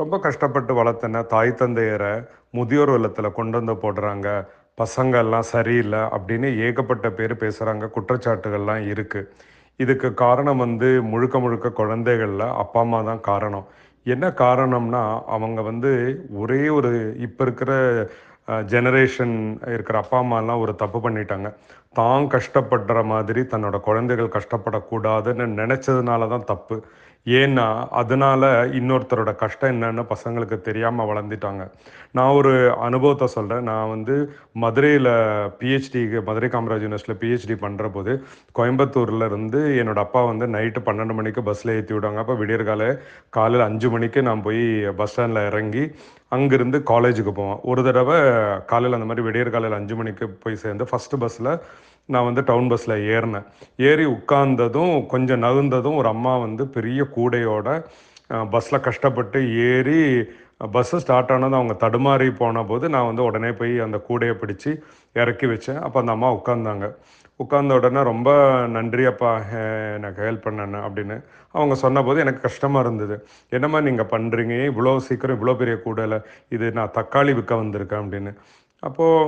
ரொம்ப கஷ்டப்பட்டு வளர்த்தின தாய் தந்தையரை முதியோர் இல்லத்தில் கொண்டு வந்து போடுறாங்க பசங்க எல்லாம் சரியில்லை அப்படின்னு ஏகப்பட்ட பேர் பேசுகிறாங்க குற்றச்சாட்டுகள்லாம் இருக்குது இதுக்கு காரணம் வந்து முழுக்க முழுக்க குழந்தைகளில் அப்பா அம்மா தான் காரணம் என்ன காரணம்னா அவங்க வந்து ஒரே ஒரு இப்போ இருக்கிற ஜெனரேஷன் இருக்கிற அப்பா அம்மாலாம் ஒரு தப்பு பண்ணிட்டாங்க தான் கஷ்டப்படுற மாதிரி தன்னோட குழந்தைகள் கஷ்டப்படக்கூடாதுன்னு நினச்சதுனால தான் தப்பு ஏன்னா அதனால் இன்னொருத்தரோட கஷ்டம் என்னென்னு பசங்களுக்கு தெரியாமல் வளர்ந்துட்டாங்க நான் ஒரு அனுபவத்தை சொல்கிறேன் நான் வந்து மதுரையில் பிஹெச்டிக்கு மதுரை காமராஜ் யூனிவர்சிட்டியில் பிஹெச்டி பண்ணுற போது கோயம்புத்தூரில் இருந்து என்னோட அப்பா வந்து நைட்டு பன்னெண்டு மணிக்கு பஸ்ஸில் ஏற்றி விடுவாங்க அப்போ விடியற்கால காலையில் அஞ்சு மணிக்கு நான் போய் பஸ் ஸ்டாண்டில் இறங்கி அங்கேருந்து காலேஜுக்கு போவோம் ஒரு தடவை காலையில் அந்த மாதிரி விடியற்காலையில் அஞ்சு மணிக்கு போய் சேர்ந்து ஃபஸ்ட்டு பஸ்ஸில் நான் வந்து டவுன் பஸ்ஸில் ஏறினேன் ஏறி உட்கார்ந்ததும் கொஞ்சம் நகுந்ததும் ஒரு அம்மா வந்து பெரிய கூடையோட பஸ்ஸில் கஷ்டப்பட்டு ஏறி பஸ்ஸு ஸ்டார்ட் ஆனது அவங்க தடுமாறி போன போது நான் வந்து உடனே போய் அந்த கூடையை பிடிச்சி இறக்கி வச்சேன் அப்போ அந்த அம்மா உட்காந்தாங்க உட்கார்ந்த உடனே ரொம்ப நன்றி அப்பா எனக்கு ஹெல்ப் பண்ணேன்னு அப்படின்னு அவங்க சொன்னபோது எனக்கு கஷ்டமாக இருந்தது என்னம்மா நீங்கள் பண்ணுறீங்க இவ்வளோ சீக்கிரம் இவ்வளோ பெரிய கூடையில் இது நான் தக்காளி விற்க வந்திருக்கேன் அப்படின்னு அப்போது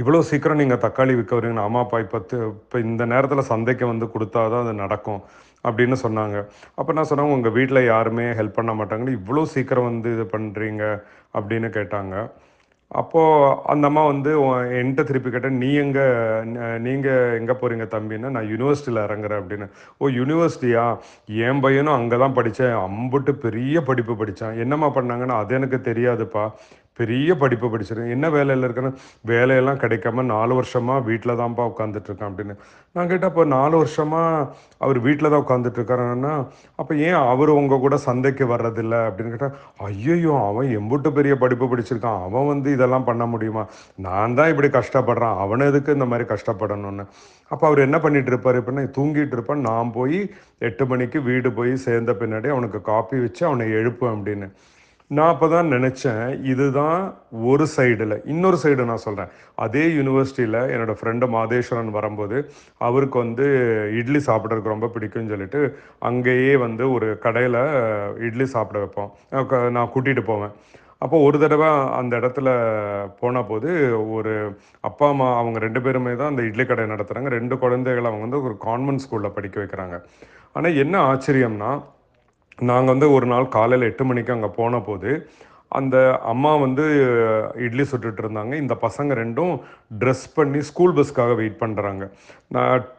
இவ்வளோ சீக்கிரம் நீங்கள் தக்காளி விற்க வரீங்கன்னு ஆமாப்பா இப்போ இப்போ இந்த நேரத்தில் சந்தைக்கு வந்து கொடுத்தா தான் அது நடக்கும் அப்படின்னு சொன்னாங்க அப்போ நான் சொன்னாங்க உங்கள் வீட்டில் யாருமே ஹெல்ப் பண்ண மாட்டாங்கன்னு இவ்வளோ சீக்கிரம் வந்து இது பண்ணுறீங்க அப்படின்னு கேட்டாங்க அப்போது அந்த அம்மா வந்து என்கிட்ட திருப்பி கேட்டேன் நீ எங்கே நீங்கள் எங்கே போகிறீங்க தம்பின்னு நான் யூனிவர்சிட்டியில் இறங்குறேன் அப்படின்னு ஓ யூனிவர்சிட்டியா என் பையனும் அங்கே தான் படித்தேன் அம்புட்டு பெரிய படிப்பு படித்தான் என்னம்மா பண்ணாங்கன்னா அது எனக்கு தெரியாதுப்பா பெரிய படிப்பு படிச்சிருக்கேன் என்ன வேலையில் இருக்கேன்னா வேலையெல்லாம் கிடைக்காம நாலு வருஷமாக வீட்டில் தான்ப்பா உட்காந்துட்ருக்கேன் அப்படின்னு நான் கேட்டால் அப்போ நாலு வருஷமாக அவர் வீட்டில் தான் உட்காந்துட்ருக்காருன்னா அப்போ ஏன் அவர் உங்கள் கூட சந்தைக்கு வர்றதில்ல அப்படின்னு கேட்டால் ஐயோ அவன் எம்புட்டு பெரிய படிப்பு படிச்சிருக்கான் அவன் வந்து இதெல்லாம் பண்ண முடியுமா நான் தான் இப்படி கஷ்டப்படுறான் அவன் எதுக்கு இந்த மாதிரி கஷ்டப்படணும்னு அப்போ அவர் என்ன பண்ணிட்டு இருப்பார் இப்படின்னா தூங்கிட்டு இருப்பான் நான் போய் எட்டு மணிக்கு வீடு போய் சேர்ந்த பின்னாடி அவனுக்கு காப்பி வச்சு அவனை எழுப்புவேன் அப்படின்னு நான் அப்போ தான் நினச்சேன் இதுதான் ஒரு சைடில் இன்னொரு சைடு நான் சொல்கிறேன் அதே யூனிவர்சிட்டியில் என்னோடய ஃப்ரெண்டு மாதேஸ்வரன் வரும்போது அவருக்கு வந்து இட்லி சாப்பிட்றதுக்கு ரொம்ப பிடிக்கும்னு சொல்லிட்டு அங்கேயே வந்து ஒரு கடையில் இட்லி சாப்பிட வைப்போம் நான் கூட்டிகிட்டு போவேன் அப்போ ஒரு தடவை அந்த இடத்துல போன போது ஒரு அப்பா அம்மா அவங்க ரெண்டு பேருமே தான் அந்த இட்லி கடை நடத்துகிறாங்க ரெண்டு குழந்தைகளை அவங்க வந்து ஒரு கான்வென்ட் ஸ்கூலில் படிக்க வைக்கிறாங்க ஆனால் என்ன ஆச்சரியம்னா நாங்கள் வந்து ஒரு நாள் காலையில் எட்டு மணிக்கு அங்கே போன போது அந்த அம்மா வந்து இட்லி சுட்டுட்டு இருந்தாங்க இந்த பசங்க ரெண்டும் ட்ரெஸ் பண்ணி ஸ்கூல் பஸ்க்காக வெயிட் பண்ணுறாங்க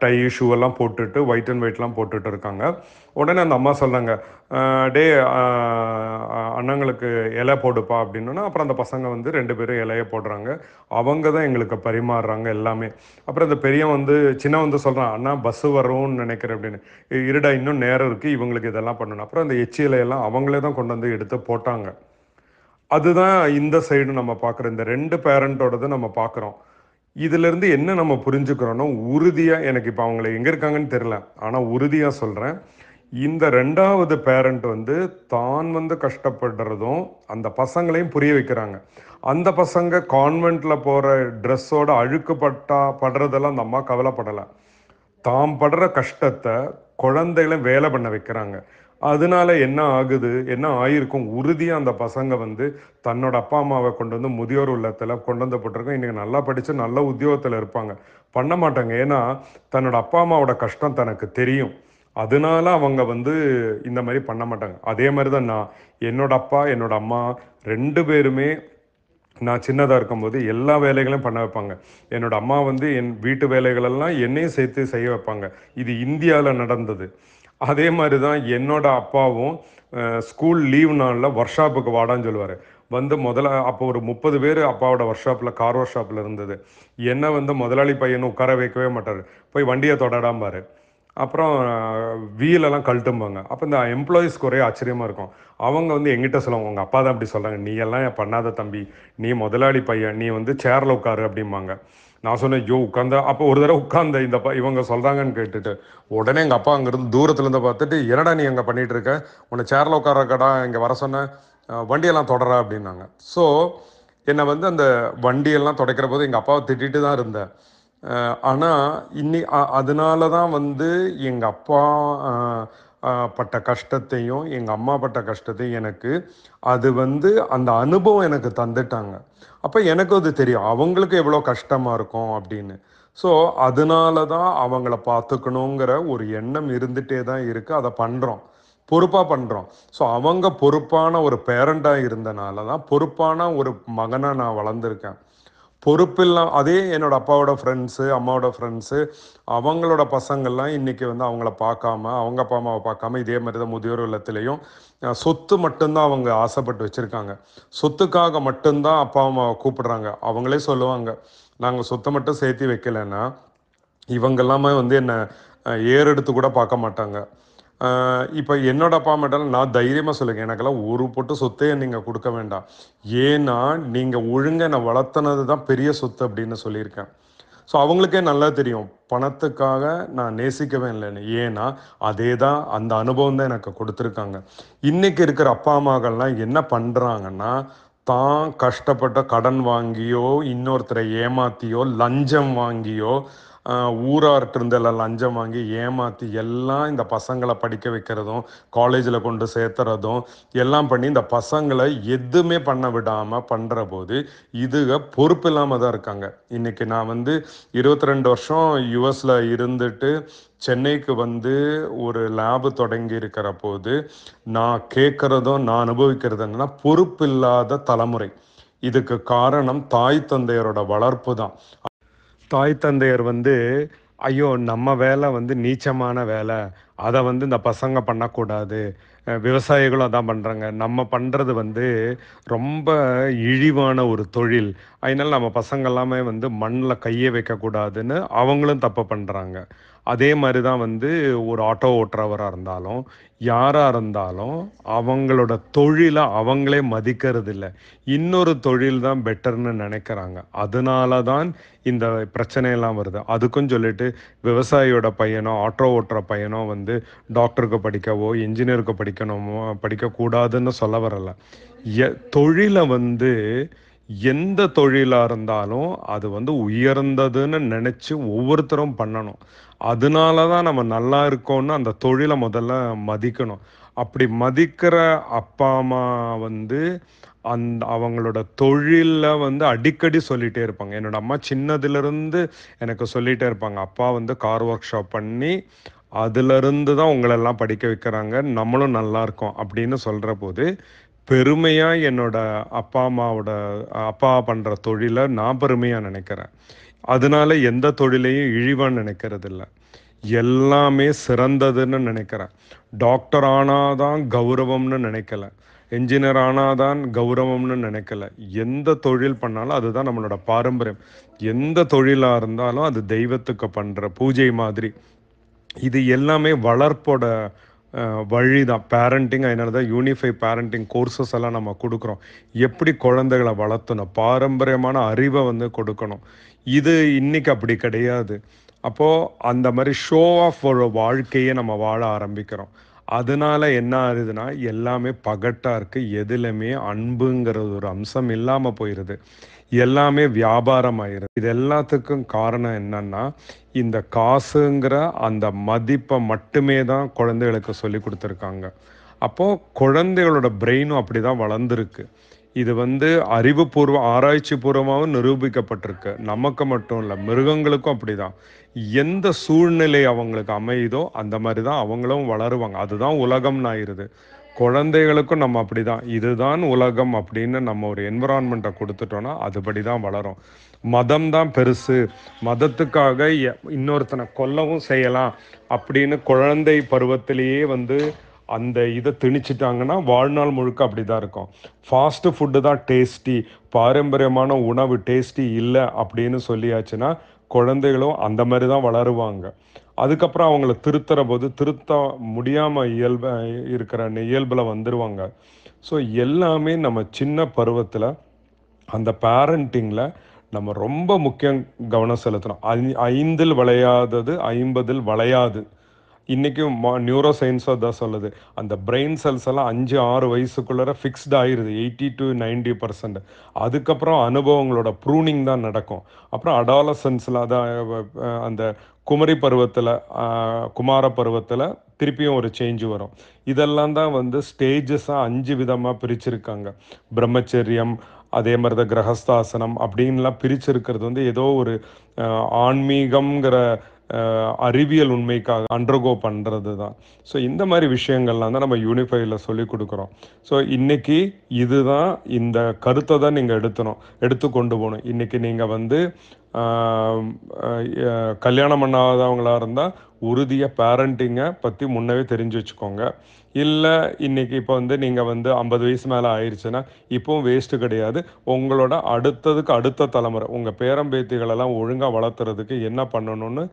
டை ஷூ எல்லாம் போட்டுட்டு ஒயிட் அண்ட் ஒயிட்லாம் போட்டுட்டு இருக்காங்க உடனே அந்த அம்மா சொல்கிறாங்க டே அண்ணங்களுக்கு இலை போடுப்பா அப்படின்னா அப்புறம் அந்த பசங்க வந்து ரெண்டு பேரும் இலையை போடுறாங்க அவங்க தான் எங்களுக்கு பரிமாறுறாங்க எல்லாமே அப்புறம் அந்த பெரியவன் வந்து சின்ன வந்து சொல்கிறான் அண்ணா பஸ்ஸு வரும்னு நினைக்கிறேன் அப்படின்னு இருடா இன்னும் நேரம் இருக்குது இவங்களுக்கு இதெல்லாம் பண்ணணும் அப்புறம் அந்த எச்சி இலையெல்லாம் அவங்களே தான் கொண்டு வந்து எடுத்து போட்டாங்க அதுதான் இந்த சைடு நம்ம பார்க்குறோம் இந்த ரெண்டு பேரண்ட்டோடது நம்ம பார்க்குறோம் இதுலேருந்து என்ன நம்ம புரிஞ்சுக்கிறோன்னா உறுதியாக எனக்கு இப்போ அவங்கள எங்கே இருக்காங்கன்னு தெரில ஆனால் உறுதியாக சொல்கிறேன் இந்த ரெண்டாவது பேரண்ட் வந்து தான் வந்து கஷ்டப்படுறதும் அந்த பசங்களையும் புரிய வைக்கிறாங்க அந்த பசங்க கான்வெண்ட்டில் போகிற ட்ரெஸ்ஸோட அழுக்குப்பட்டா படுறதெல்லாம் அந்த அம்மா கவலைப்படலை தான் படுற கஷ்டத்தை குழந்தைகளை வேலை பண்ண வைக்கிறாங்க அதனால என்ன ஆகுது என்ன ஆயிருக்கும் உறுதியாக அந்த பசங்க வந்து தன்னோட அப்பா அம்மாவை கொண்டு வந்து முதியோர் உள்ளத்தில் கொண்டு வந்து போட்டிருக்கோம் இன்றைக்கி நல்லா படித்து நல்ல உத்தியோகத்தில் இருப்பாங்க பண்ண மாட்டாங்க ஏன்னா தன்னோட அப்பா அம்மாவோட கஷ்டம் தனக்கு தெரியும் அதனால அவங்க வந்து இந்த மாதிரி பண்ண மாட்டாங்க அதே மாதிரி தான் நான் என்னோட அப்பா என்னோட அம்மா ரெண்டு பேருமே நான் சின்னதாக இருக்கும்போது எல்லா வேலைகளையும் பண்ண வைப்பாங்க என்னோட அம்மா வந்து என் வீட்டு வேலைகளெல்லாம் என்னையும் சேர்த்து செய்ய வைப்பாங்க இது இந்தியாவில் நடந்தது அதே மாதிரி தான் என்னோட அப்பாவும் ஸ்கூல் லீவ் நாளில் ஒர்க் ஷாப்புக்கு வாடான்னு சொல்லுவார் வந்து முதல்ல அப்போ ஒரு முப்பது பேர் அப்பாவோட ஒர்க் ஷாப்பில் கார் ஒர்க் ஷாப்பில் இருந்தது என்ன வந்து முதலாளி பையனை உட்கார வைக்கவே மாட்டார் போய் வண்டியை தொடடாம்பார் அப்புறம் வீலெல்லாம் கழட்டும்பாங்க அப்போ இந்த எம்ப்ளாயீஸ்க்கு ஒரே ஆச்சரியமாக இருக்கும் அவங்க வந்து எங்கிட்ட சொல்லுவாங்க உங்கள் அப்பா தான் அப்படி சொல்கிறாங்க நீ எல்லாம் பண்ணாத தம்பி நீ முதலாளி பையன் நீ வந்து சேரில் உட்காரு அப்படிம்பாங்க நான் சொன்னேன் ஐயோ உட்காந்தா அப்போ ஒரு தடவை உட்காந்த இந்த இவங்க சொல்கிறாங்கன்னு கேட்டுட்டு உடனே எங்கள் அப்பா அங்கேருந்து தூரத்துலேருந்து பார்த்துட்டு என்னடா நீ அங்கே பண்ணிகிட்டு இருக்க உன்னை சேரில் உட்கார கடா இங்கே வர சொன்ன வண்டியெல்லாம் தொடரா அப்படின்னாங்க ஸோ என்னை வந்து அந்த வண்டியெல்லாம் தொடக்கிற போது எங்கள் அப்பாவை திட்டிகிட்டு தான் இருந்தேன் ஆனால் இன்னி அதனால தான் வந்து எங்கள் அப்பா பட்ட கஷ்டத்தையும் எங்கள் அம்மா பட்ட கஷ்டத்தையும் எனக்கு அது வந்து அந்த அனுபவம் எனக்கு தந்துட்டாங்க அப்போ எனக்கு அது தெரியும் அவங்களுக்கு எவ்வளோ கஷ்டமாக இருக்கும் அப்படின்னு ஸோ அதனால தான் அவங்கள பார்த்துக்கணுங்கிற ஒரு எண்ணம் இருந்துகிட்டே தான் இருக்குது அதை பண்ணுறோம் பொறுப்பாக பண்ணுறோம் ஸோ அவங்க பொறுப்பான ஒரு பேரண்டாக இருந்தனால தான் பொறுப்பான ஒரு மகனாக நான் வளர்ந்துருக்கேன் பொறுப்பில்லாம் அதே என்னோட அப்பாவோட ஃப்ரெண்ட்ஸு அம்மாவோட ஃப்ரெண்ட்ஸு அவங்களோட பசங்கள்லாம் இன்றைக்கி வந்து அவங்கள பார்க்காம அவங்க அப்பா அம்மாவை பார்க்காம இதே மாதிரி தான் முதியோர் இல்லத்துலேயும் சொத்து மட்டும்தான் அவங்க ஆசைப்பட்டு வச்சுருக்காங்க சொத்துக்காக மட்டும்தான் அப்பா அம்மாவை கூப்பிடுறாங்க அவங்களே சொல்லுவாங்க நாங்கள் சொத்தை மட்டும் சேர்த்து வைக்கலைன்னா இவங்கெல்லாமே வந்து என்னை ஏறெடுத்து கூட பார்க்க மாட்டாங்க இப்போ என்னோட அப்பா அப்பாமெண்டல் நான் தைரியமாக சொல்லுங்கள் எனக்கெல்லாம் ஒரு பொட்டு சொத்தே நீங்கள் கொடுக்க வேண்டாம் ஏன்னா நீங்கள் ஒழுங்க நான் வளர்த்தனது தான் பெரிய சொத்து அப்படின்னு சொல்லியிருக்கேன் ஸோ அவங்களுக்கே நல்லா தெரியும் பணத்துக்காக நான் நேசிக்கவே இல்லைன்னு ஏன்னா அதே தான் அந்த அனுபவம் தான் எனக்கு கொடுத்துருக்காங்க இன்றைக்கி இருக்கிற அப்பா அம்மாக்கள்லாம் என்ன பண்ணுறாங்கன்னா தான் கஷ்டப்பட்ட கடன் வாங்கியோ இன்னொருத்தரை ஏமாத்தியோ லஞ்சம் வாங்கியோ ஊரார்ட்டிருந்தெல்லாம் லஞ்சம் வாங்கி ஏமாற்றி எல்லாம் இந்த பசங்களை படிக்க வைக்கிறதும் காலேஜில் கொண்டு சேர்த்துறதும் எல்லாம் பண்ணி இந்த பசங்களை எதுவுமே பண்ண விடாமல் பண்ணுற போது இதுக பொறுப்பு இல்லாமல் தான் இருக்காங்க இன்றைக்கி நான் வந்து இருபத்தி ரெண்டு வருஷம் யுஎஸில் இருந்துட்டு சென்னைக்கு வந்து ஒரு லேபு தொடங்கி இருக்கிற போது நான் கேட்குறதும் நான் அனுபவிக்கிறது என்னென்னா பொறுப்பில்லாத தலைமுறை இதுக்கு காரணம் தாய் தந்தையரோட வளர்ப்பு தான் தாய் தந்தையர் வந்து ஐயோ நம்ம வேலை வந்து நீச்சமான வேலை அதை வந்து இந்த பசங்க பண்ணக்கூடாது விவசாயிகளும் அதான் பண்ணுறாங்க நம்ம பண்ணுறது வந்து ரொம்ப இழிவான ஒரு தொழில் அதனால் நம்ம பசங்க எல்லாமே வந்து மண்ணில் கையை வைக்கக்கூடாதுன்னு அவங்களும் தப்பு பண்ணுறாங்க அதே மாதிரி தான் வந்து ஒரு ஆட்டோ ஓட்டுறவராக இருந்தாலும் யாராக இருந்தாலும் அவங்களோட தொழிலை அவங்களே மதிக்கிறது இல்லை இன்னொரு தொழில் தான் பெட்டர்னு நினைக்கிறாங்க அதனால தான் இந்த பிரச்சனையெல்லாம் வருது அதுக்கும் சொல்லிட்டு விவசாயியோட பையனோ ஆட்டோ ஓட்டுற பையனோ வந்து டாக்டருக்கு படிக்கவோ இன்ஜினியருக்கு படிக்கணுமோ படிக்கக்கூடாதுன்னு சொல்ல வரலை தொழிலை வந்து எந்த தொழிலாக இருந்தாலும் அது வந்து உயர்ந்ததுன்னு நினச்சி ஒவ்வொருத்தரும் பண்ணணும் அதனால தான் நம்ம நல்லா இருக்கோம்னு அந்த தொழிலை முதல்ல மதிக்கணும் அப்படி மதிக்கிற அப்பா அம்மா வந்து அந்த அவங்களோட தொழிலில் வந்து அடிக்கடி சொல்லிகிட்டே இருப்பாங்க என்னோட அம்மா சின்னதுலேருந்து எனக்கு சொல்லிகிட்டே இருப்பாங்க அப்பா வந்து கார் ஒர்க் ஷாப் பண்ணி அதுலேருந்து தான் உங்களெல்லாம் படிக்க வைக்கிறாங்க நம்மளும் நல்லா இருக்கோம் அப்படின்னு சொல்கிற போது பெருமையாக என்னோட அப்பா அம்மாவோட அப்பா பண்ணுற தொழிலை நான் பெருமையாக நினைக்கிறேன் அதனால எந்த தொழிலையும் இழிவான்னு நினைக்கிறது இல்லை எல்லாமே சிறந்ததுன்னு நினைக்கிறேன் டாக்டர் ஆனாதான் கௌரவம்னு நினைக்கல என்ஜினியர் ஆனாதான் கௌரவம்னு நினைக்கல எந்த தொழில் பண்ணாலும் அதுதான் நம்மளோட பாரம்பரியம் எந்த தொழிலாக இருந்தாலும் அது தெய்வத்துக்கு பண்ணுற பூஜை மாதிரி இது எல்லாமே வளர்ப்போட வழி தான் பேரண்டிங் அதனால தான் யூனிஃபை பேரண்டிங் கோர்சஸ் எல்லாம் நம்ம கொடுக்குறோம் எப்படி குழந்தைகளை வளர்த்தணும் பாரம்பரியமான அறிவை வந்து கொடுக்கணும் இது இன்னைக்கு அப்படி கிடையாது அப்போது அந்த மாதிரி ஷோ ஆஃப் ஒரு வாழ்க்கையை நம்ம வாழ ஆரம்பிக்கிறோம் அதனால என்ன ஆகுதுன்னா எல்லாமே பகட்டாக இருக்குது எதுலையுமே அன்புங்கிறது ஒரு அம்சம் இல்லாமல் போயிடுது எல்லாமே வியாபாரம் ஆயிடுது இது எல்லாத்துக்கும் காரணம் என்னன்னா இந்த காசுங்கிற அந்த மதிப்பை மட்டுமே தான் குழந்தைகளுக்கு சொல்லி கொடுத்துருக்காங்க அப்போது குழந்தைகளோட பிரெயினும் அப்படி தான் வளர்ந்துருக்கு இது வந்து அறிவுபூர்வம் ஆராய்ச்சி பூர்வமாகவும் நிரூபிக்கப்பட்டிருக்கு நமக்கு மட்டும் இல்லை மிருகங்களுக்கும் அப்படி தான் எந்த சூழ்நிலை அவங்களுக்கு அமையுதோ அந்த மாதிரி தான் அவங்களும் வளருவாங்க அதுதான் உலகம்னு ஆயிடுது குழந்தைகளுக்கும் நம்ம அப்படி தான் இதுதான் உலகம் அப்படின்னு நம்ம ஒரு என்விரான்மெண்ட்டை கொடுத்துட்டோன்னா அதுபடி தான் வளரும் மதம் தான் பெருசு மதத்துக்காக இன்னொருத்தனை கொல்லவும் செய்யலாம் அப்படின்னு குழந்தை பருவத்திலேயே வந்து அந்த இதை திணிச்சிட்டாங்கன்னா வாழ்நாள் முழுக்க அப்படி தான் இருக்கும் ஃபாஸ்ட்டு ஃபுட்டு தான் டேஸ்டி பாரம்பரியமான உணவு டேஸ்டி இல்லை அப்படின்னு சொல்லியாச்சுன்னா குழந்தைகளும் அந்த மாதிரி தான் வளருவாங்க அதுக்கப்புறம் அவங்கள திருத்துற போது திருத்த முடியாமல் இயல்ப இருக்கிற இயல்பில் வந்துடுவாங்க ஸோ எல்லாமே நம்ம சின்ன பருவத்தில் அந்த பேரண்டிங்கில் நம்ம ரொம்ப முக்கியம் கவனம் செலுத்தணும் ஐந்தில் வளையாதது ஐம்பதில் வளையாது இன்றைக்கும் மா நியூரோ சயின்ஸோ தான் சொல்லுது அந்த பிரெயின் செல்ஸ் எல்லாம் அஞ்சு ஆறு வயசுக்குள்ளார ஃபிக்ஸ்டு ஆயிடுது எயிட்டி டு நைன்டி பர்சன்ட் அதுக்கப்புறம் அனுபவங்களோட ப்ரூனிங் தான் நடக்கும் அப்புறம் அடாலசன்ஸில் அதான் அந்த குமரி பருவத்தில் குமார பருவத்தில் திருப்பியும் ஒரு சேஞ்சு வரும் இதெல்லாம் தான் வந்து ஸ்டேஜஸாக அஞ்சு விதமாக பிரிச்சிருக்காங்க பிரம்மச்சரியம் அதே மாதிரி தான் கிரகஸ்தாசனம் அப்படின்லாம் பிரிச்சிருக்கிறது வந்து ஏதோ ஒரு ஆன்மீகம்ங்கிற அறிவியல் உண்மைக்காக அண்டர்கோ பண்ணுறது தான் ஸோ இந்த மாதிரி விஷயங்கள்லாம் தான் நம்ம யூனிஃபைல சொல்லி கொடுக்குறோம் ஸோ இன்றைக்கி இதுதான் இந்த கருத்தை தான் நீங்கள் எடுத்தணும் எடுத்து கொண்டு போகணும் இன்றைக்கி நீங்கள் வந்து கல்யாணம் பண்ணாதவங்களாக இருந்தால் உறுதியாக பேரண்டிங்கை பற்றி முன்னவே தெரிஞ்சு வச்சுக்கோங்க இல்லை இன்றைக்கி இப்போ வந்து நீங்கள் வந்து ஐம்பது வயசு மேலே ஆயிடுச்சுன்னா இப்போவும் வேஸ்ட்டு கிடையாது உங்களோட அடுத்ததுக்கு அடுத்த தலைமுறை உங்கள் பேரம்பேத்திகளெல்லாம் ஒழுங்காக வளர்த்துறதுக்கு என்ன பண்ணணும்னு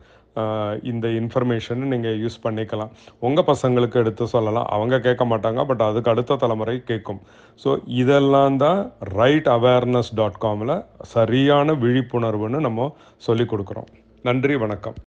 இந்த இன்ஃபர்மேஷனை நீங்கள் யூஸ் பண்ணிக்கலாம் உங்கள் பசங்களுக்கு எடுத்து சொல்லலாம் அவங்க கேட்க மாட்டாங்க பட் அதுக்கு அடுத்த தலைமுறை கேட்கும் ஸோ இதெல்லாம் தான் ரைட் அவேர்னஸ் டாட் காமில் சரியான விழிப்புணர்வுன்னு நம்ம சொல்லிக் கொடுக்குறோம் நன்றி வணக்கம்